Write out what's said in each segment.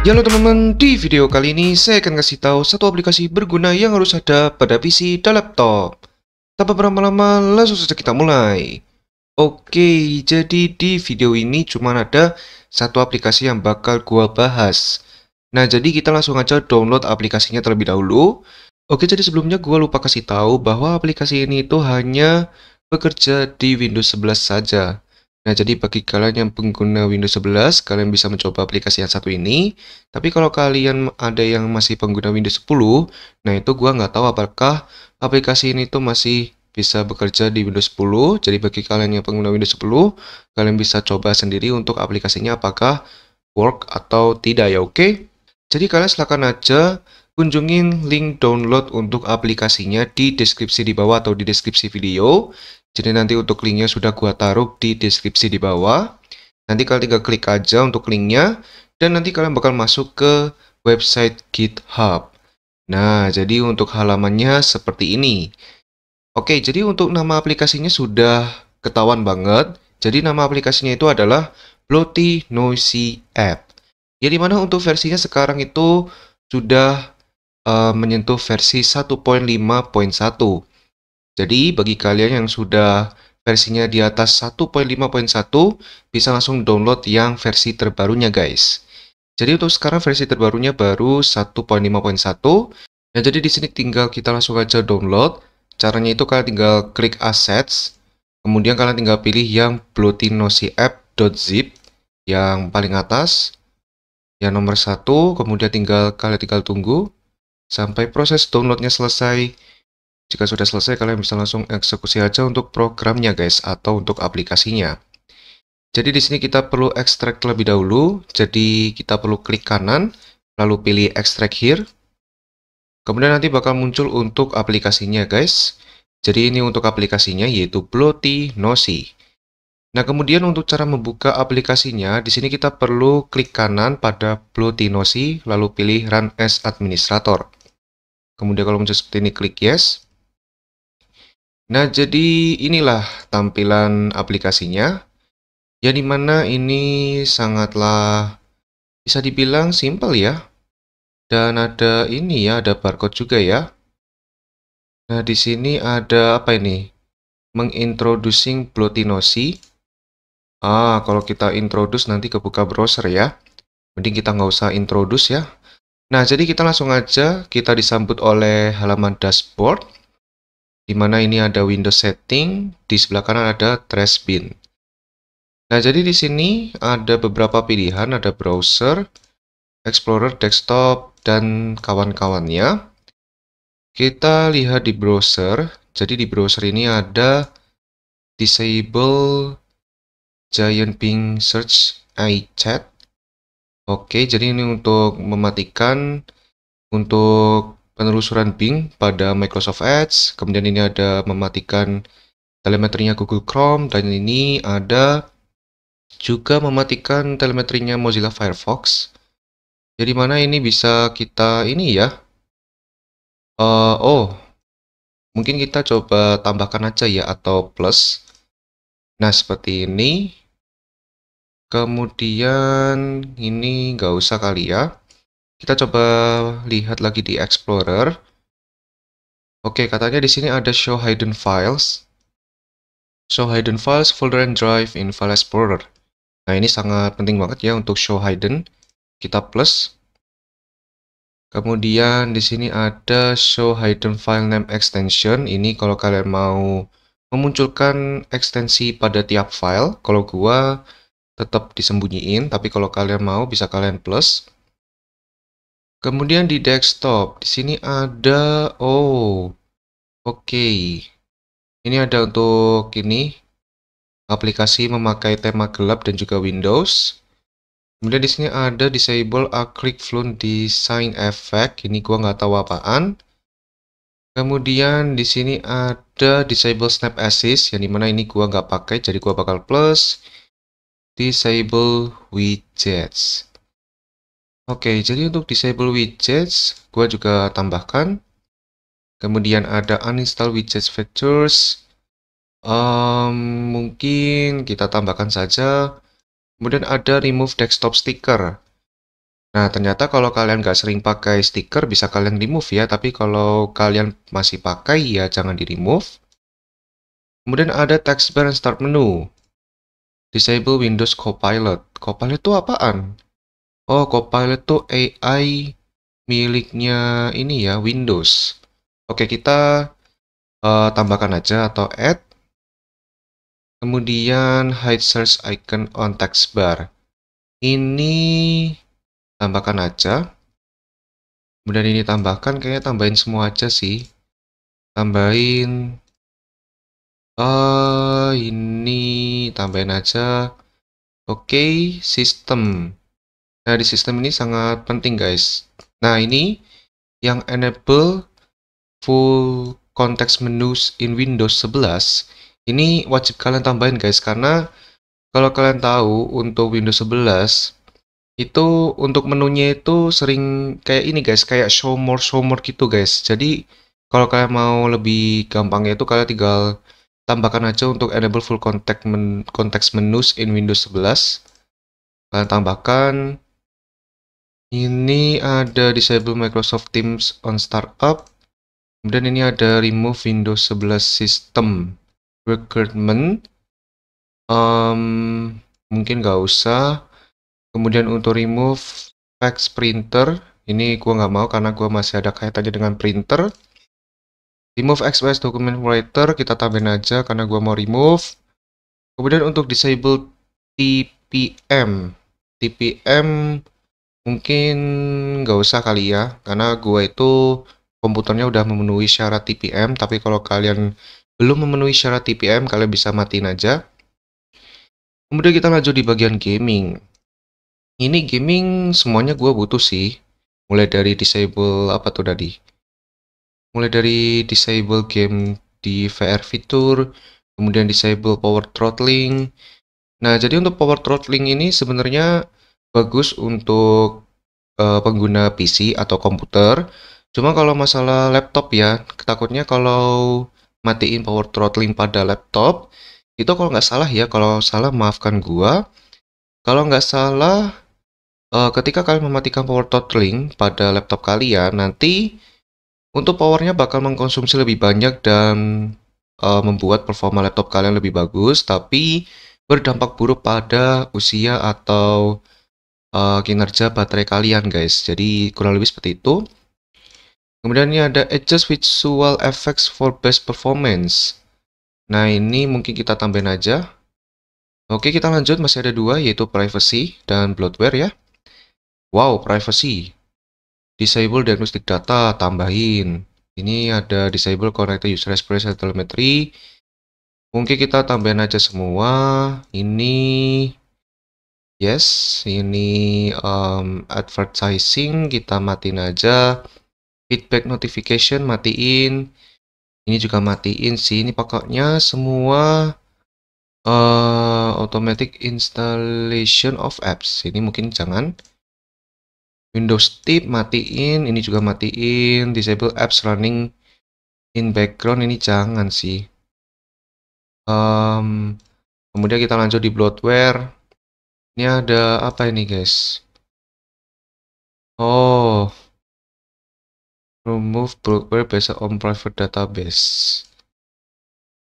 Ya halo teman-teman, di video kali ini saya akan kasih tahu satu aplikasi berguna yang harus ada pada PC dan laptop. Tanpa berlama-lama, langsung saja kita mulai. Oke, jadi di video ini cuma ada satu aplikasi yang bakal gua bahas. Nah, jadi kita langsung aja download aplikasinya terlebih dahulu. Oke, jadi sebelumnya gua lupa kasih tahu bahwa aplikasi ini itu hanya bekerja di Windows 11 saja. Nah, jadi bagi kalian yang pengguna Windows 11, kalian bisa mencoba aplikasi yang satu ini. Tapi kalau kalian ada yang masih pengguna Windows 10, nah itu gua nggak tahu apakah aplikasi ini tuh masih bisa bekerja di Windows 10. Jadi bagi kalian yang pengguna Windows 10, kalian bisa coba sendiri untuk aplikasinya apakah work atau tidak ya, oke? Okay? Jadi kalian silakan aja Kunjungin link download untuk aplikasinya di deskripsi di bawah atau di deskripsi video. Jadi nanti untuk linknya sudah gua taruh di deskripsi di bawah. Nanti kalian tinggal klik aja untuk linknya dan nanti kalian bakal masuk ke website GitHub. Nah, jadi untuk halamannya seperti ini. Oke, jadi untuk nama aplikasinya sudah ketahuan banget. Jadi nama aplikasinya itu adalah Bloaty Noisy App. Ya dimana untuk versinya sekarang itu sudah uh, menyentuh versi 1.5.1. Jadi bagi kalian yang sudah versinya di atas 1.5.1 bisa langsung download yang versi terbarunya guys. Jadi untuk sekarang versi terbarunya baru 1.5.1. Nah, jadi di sini tinggal kita langsung aja download. Caranya itu kalian tinggal klik assets, kemudian kalian tinggal pilih yang zip yang paling atas yang nomor satu, kemudian tinggal kalian tinggal tunggu sampai proses downloadnya selesai. Jika sudah selesai, kalian bisa langsung eksekusi aja untuk programnya guys, atau untuk aplikasinya. Jadi di sini kita perlu ekstrak terlebih dahulu, jadi kita perlu klik kanan, lalu pilih ekstrak here. Kemudian nanti bakal muncul untuk aplikasinya guys. Jadi ini untuk aplikasinya yaitu Bloaty Nosy. Nah, kemudian untuk cara membuka aplikasinya, di sini kita perlu klik kanan pada Nosy, lalu pilih Run as Administrator. Kemudian kalau muncul seperti ini klik yes. Nah, jadi inilah tampilan aplikasinya. Ya dimana ini sangatlah bisa dibilang simple ya. Dan ada ini ya, ada barcode juga ya. Nah, di sini ada apa ini? Mengintroducing Blotinosi. Ah, kalau kita introduce nanti kebuka browser ya. Mending kita nggak usah introduce ya. Nah, jadi kita langsung aja kita disambut oleh halaman dashboard, di mana ini ada window setting, di sebelah kanan ada trash bin. Nah, jadi di sini ada beberapa pilihan, ada browser, explorer, desktop, dan kawan-kawannya. Kita lihat di browser, jadi di browser ini ada disable giant ping search iChat Oke, jadi ini untuk mematikan untuk penelusuran Bing pada Microsoft Edge, kemudian ini ada mematikan telemetrinya Google Chrome, dan ini ada juga mematikan telemetrinya Mozilla Firefox. Jadi mana ini bisa kita ini ya? Uh, oh, mungkin kita coba tambahkan aja ya atau plus. Nah, seperti ini. Kemudian ini nggak usah kali ya. Kita coba lihat lagi di Explorer. Oke, katanya di sini ada show hidden files. Show hidden files, folder and drive in File Explorer. Nah, ini sangat penting banget ya untuk show hidden. Kita plus. Kemudian di sini ada show hidden file name extension. Ini kalau kalian mau memunculkan ekstensi pada tiap file. Kalau gua tetap disembunyiin, tapi kalau kalian mau bisa kalian plus. Kemudian di desktop, di sini ada oh. Oke. Okay. Ini ada untuk ini aplikasi memakai tema gelap dan juga Windows. Kemudian di sini ada disable acrylic fluent design effect. Ini gua nggak tahu apaan. Kemudian di sini ada disable snap assist yang dimana ini gua nggak pakai jadi gua bakal plus disable widgets. Oke, jadi untuk disable widgets, gua juga tambahkan. Kemudian ada uninstall widgets features. Um, mungkin kita tambahkan saja. Kemudian ada remove desktop sticker. Nah, ternyata kalau kalian nggak sering pakai stiker, bisa kalian remove ya. Tapi kalau kalian masih pakai, ya jangan di-remove. Kemudian ada text bar and start menu. Disable Windows Copilot. Copilot itu apaan? Oh, Copilot itu AI miliknya ini ya, Windows. Oke, kita uh, tambahkan aja atau add. Kemudian hide search icon on text bar. Ini tambahkan aja. Kemudian ini tambahkan, kayaknya tambahin semua aja sih. Tambahin uh, ini tambahin aja oke okay, sistem nah di sistem ini sangat penting guys nah ini yang enable full context menus in Windows 11 ini wajib kalian tambahin guys karena kalau kalian tahu untuk Windows 11 itu untuk menunya itu sering kayak ini guys kayak show more show more gitu guys jadi kalau kalian mau lebih gampangnya itu kalian tinggal tambahkan aja untuk enable full context, men context menus in Windows 11 kalian tambahkan ini ada disable Microsoft Teams on startup kemudian ini ada remove Windows 11 system recruitment um, mungkin nggak usah kemudian untuk remove fax printer ini gua nggak mau karena gua masih ada kaitannya dengan printer remove XPS document writer kita tambahin aja karena gua mau remove kemudian untuk disable TPM TPM mungkin nggak usah kali ya karena gua itu komputernya udah memenuhi syarat TPM tapi kalau kalian belum memenuhi syarat TPM kalian bisa matiin aja kemudian kita lanjut di bagian gaming ini gaming semuanya gua butuh sih mulai dari disable apa tuh tadi mulai dari disable game di VR fitur, kemudian disable power throttling. Nah, jadi untuk power throttling ini sebenarnya bagus untuk uh, pengguna PC atau komputer. Cuma kalau masalah laptop ya, takutnya kalau matiin power throttling pada laptop, itu kalau nggak salah ya, kalau salah maafkan gua. Kalau nggak salah, uh, ketika kalian mematikan power throttling pada laptop kalian, nanti untuk powernya bakal mengkonsumsi lebih banyak dan uh, membuat performa laptop kalian lebih bagus, tapi berdampak buruk pada usia atau uh, kinerja baterai kalian guys. Jadi kurang lebih seperti itu. Kemudian ini ada adjust visual effects for best performance. Nah ini mungkin kita tambahin aja. Oke kita lanjut masih ada dua yaitu privacy dan bloatware ya. Wow privacy disable diagnostic data tambahin ini ada disable connected user experience and telemetry mungkin kita tambahin aja semua ini yes ini um, advertising kita matiin aja feedback notification matiin ini juga matiin sih ini pokoknya semua uh, automatic installation of apps ini mungkin jangan Windows tip matiin, ini juga matiin, disable apps running in background ini jangan sih. Um, kemudian kita lanjut di bloatware. Ini ada apa ini guys? Oh, remove bloatware based on private database.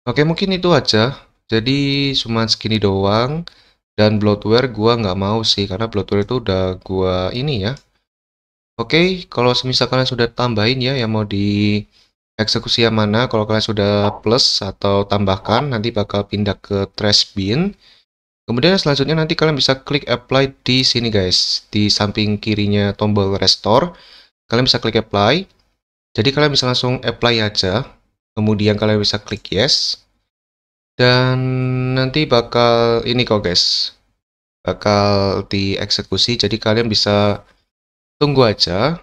Oke mungkin itu aja. Jadi cuma segini doang. Dan bloatware gua nggak mau sih karena bloatware itu udah gua ini ya Oke, kalau semisal kalian sudah tambahin ya yang mau di eksekusi yang mana, kalau kalian sudah plus atau tambahkan, nanti bakal pindah ke trash bin. Kemudian selanjutnya nanti kalian bisa klik apply di sini guys, di samping kirinya tombol restore. Kalian bisa klik apply. Jadi kalian bisa langsung apply aja. Kemudian kalian bisa klik yes. Dan nanti bakal ini kok guys. Bakal dieksekusi. Jadi kalian bisa tunggu aja.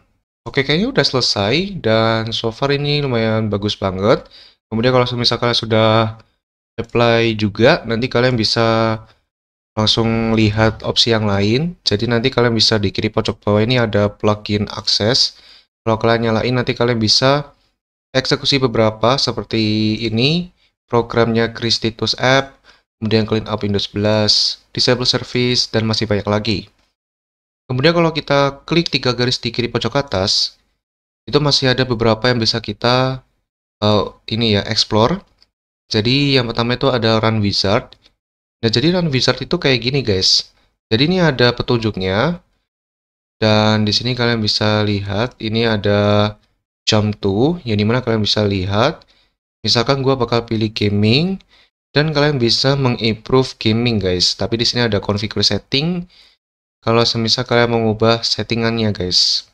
Oke, kayaknya udah selesai dan so far ini lumayan bagus banget. Kemudian kalau misalkan kalian sudah apply juga, nanti kalian bisa langsung lihat opsi yang lain. Jadi nanti kalian bisa di kiri pojok bawah ini ada plugin akses. Kalau kalian nyalain nanti kalian bisa eksekusi beberapa seperti ini, programnya Christitus App, kemudian clean up Windows 11, disable service, dan masih banyak lagi. Kemudian kalau kita klik tiga garis di kiri pojok atas, itu masih ada beberapa yang bisa kita uh, ini ya explore. Jadi yang pertama itu ada Run Wizard. Nah jadi Run Wizard itu kayak gini guys. Jadi ini ada petunjuknya dan di sini kalian bisa lihat ini ada jam to yang dimana kalian bisa lihat. Misalkan gue bakal pilih gaming dan kalian bisa mengimprove gaming guys. Tapi di sini ada configure setting kalau semisal kalian mengubah settingannya guys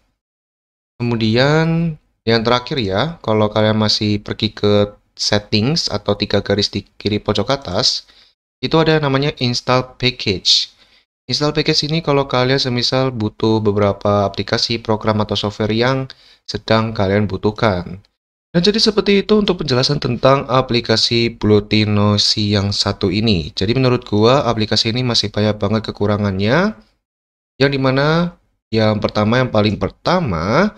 kemudian yang terakhir ya kalau kalian masih pergi ke settings atau tiga garis di kiri pojok atas itu ada yang namanya install package install package ini kalau kalian semisal butuh beberapa aplikasi program atau software yang sedang kalian butuhkan dan jadi seperti itu untuk penjelasan tentang aplikasi C yang satu ini. Jadi menurut gua aplikasi ini masih banyak banget kekurangannya yang dimana yang pertama yang paling pertama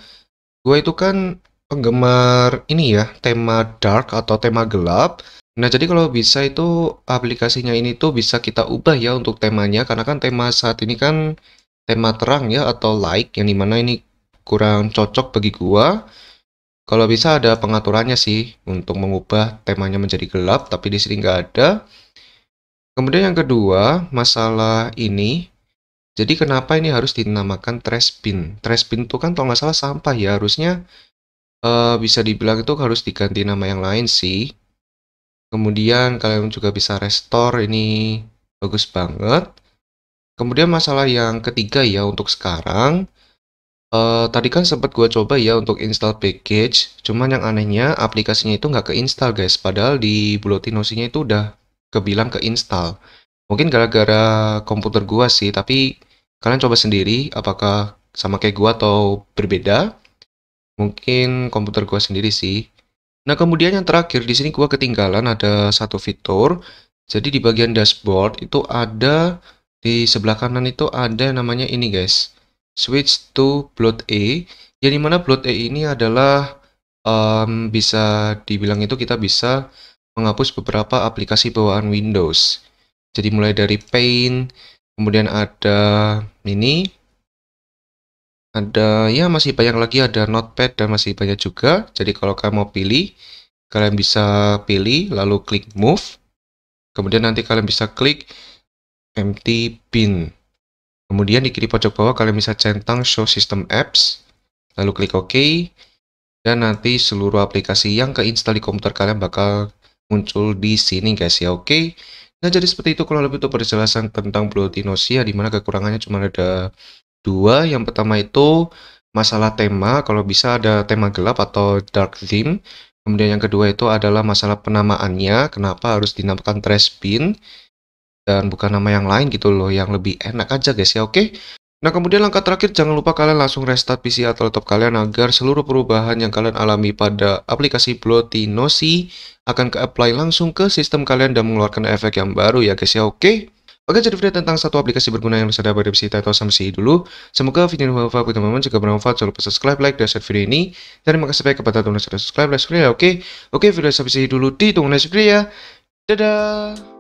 gue itu kan penggemar ini ya tema dark atau tema gelap. Nah jadi kalau bisa itu aplikasinya ini tuh bisa kita ubah ya untuk temanya karena kan tema saat ini kan tema terang ya atau light yang dimana ini kurang cocok bagi gua. Kalau bisa ada pengaturannya sih untuk mengubah temanya menjadi gelap, tapi di sini nggak ada. Kemudian yang kedua, masalah ini jadi kenapa ini harus dinamakan trash bin? Trash bin itu kan kalau nggak salah sampah ya, harusnya uh, bisa dibilang itu harus diganti nama yang lain sih. Kemudian kalian juga bisa restore, ini bagus banget. Kemudian masalah yang ketiga ya untuk sekarang, uh, tadi kan sempat gue coba ya untuk install package, cuman yang anehnya aplikasinya itu nggak keinstall guys, padahal di notes-nya itu udah kebilang keinstall. install Mungkin gara-gara komputer gua sih, tapi kalian coba sendiri apakah sama kayak gua atau berbeda. Mungkin komputer gua sendiri sih. Nah, kemudian yang terakhir di sini gua ketinggalan ada satu fitur. Jadi di bagian dashboard itu ada di sebelah kanan itu ada namanya ini guys. Switch to bloat A. Jadi mana bloat A ini adalah um, bisa dibilang itu kita bisa menghapus beberapa aplikasi bawaan Windows. Jadi mulai dari paint, kemudian ada ini, ada ya masih banyak lagi ada notepad dan masih banyak juga. Jadi kalau kalian mau pilih, kalian bisa pilih lalu klik move. Kemudian nanti kalian bisa klik empty bin. Kemudian di kiri pojok bawah kalian bisa centang show system apps, lalu klik OK. Dan nanti seluruh aplikasi yang keinstall di komputer kalian bakal muncul di sini guys ya, oke. Okay? Nah, jadi seperti itu kalau lebih untuk perjelasan tentang Plutinosia di mana kekurangannya cuma ada dua. Yang pertama itu masalah tema, kalau bisa ada tema gelap atau dark theme. Kemudian yang kedua itu adalah masalah penamaannya, kenapa harus dinamakan Trespin dan bukan nama yang lain gitu loh, yang lebih enak aja guys ya, oke? Nah kemudian langkah terakhir jangan lupa kalian langsung restart PC atau laptop kalian agar seluruh perubahan yang kalian alami pada aplikasi Nosy akan ke-apply langsung ke sistem kalian dan mengeluarkan efek yang baru ya guys ya oke? Oke jadi video tentang satu aplikasi berguna yang bisa dapat di PC atau Samsung dulu. Semoga video ini bermanfaat buat teman-teman. juga bermanfaat jangan lupa subscribe, like, dan share video ini. Dan terima kasih banyak kepada teman-teman sudah subscribe, like, share ya oke? Oke video sampai sini dulu ditunggu next video ya. Dadah!